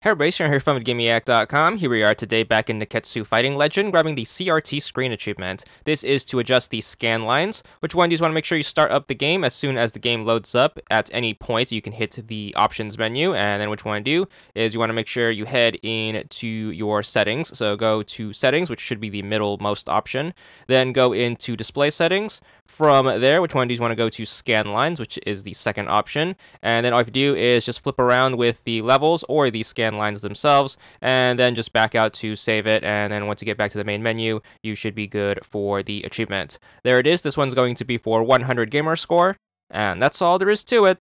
Hey everybody, Sharon here from GameAct.com. Here we are today back in Niketsu Fighting Legend, grabbing the CRT screen achievement. This is to adjust the scan lines, which one do you want to make sure you start up the game as soon as the game loads up. At any point, you can hit the options menu, and then what you want to do is you want to make sure you head in to your settings. So go to settings, which should be the middle most option, then go into display settings. From there, which one do you want to go to scan lines, which is the second option, and then all you have to do is just flip around with the levels or the scan lines themselves, and then just back out to save it, and then once you get back to the main menu, you should be good for the achievement. There it is, this one's going to be for 100 gamer score, and that's all there is to it.